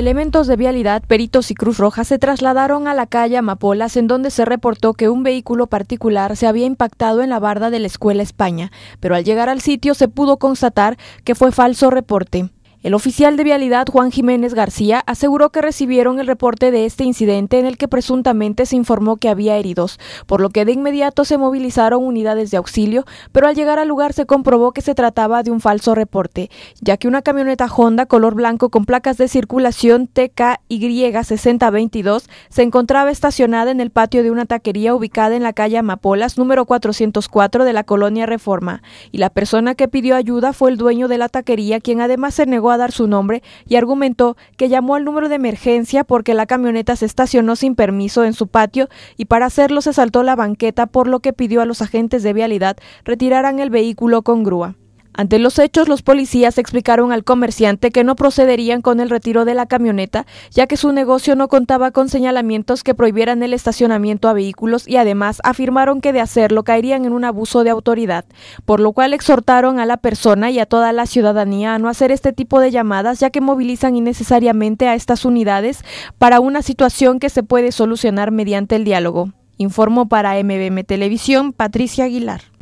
Elementos de vialidad, peritos y Cruz Roja se trasladaron a la calle Amapolas, en donde se reportó que un vehículo particular se había impactado en la barda de la Escuela España, pero al llegar al sitio se pudo constatar que fue falso reporte. El oficial de vialidad Juan Jiménez García aseguró que recibieron el reporte de este incidente en el que presuntamente se informó que había heridos, por lo que de inmediato se movilizaron unidades de auxilio, pero al llegar al lugar se comprobó que se trataba de un falso reporte, ya que una camioneta Honda color blanco con placas de circulación TKY6022 se encontraba estacionada en el patio de una taquería ubicada en la calle Amapolas número 404 de la colonia Reforma, y la persona que pidió ayuda fue el dueño de la taquería quien además se negó a dar su nombre y argumentó que llamó al número de emergencia porque la camioneta se estacionó sin permiso en su patio y para hacerlo se saltó la banqueta por lo que pidió a los agentes de vialidad retiraran el vehículo con grúa. Ante los hechos, los policías explicaron al comerciante que no procederían con el retiro de la camioneta, ya que su negocio no contaba con señalamientos que prohibieran el estacionamiento a vehículos y además afirmaron que de hacerlo caerían en un abuso de autoridad, por lo cual exhortaron a la persona y a toda la ciudadanía a no hacer este tipo de llamadas, ya que movilizan innecesariamente a estas unidades para una situación que se puede solucionar mediante el diálogo. Informo para MBM Televisión, Patricia Aguilar.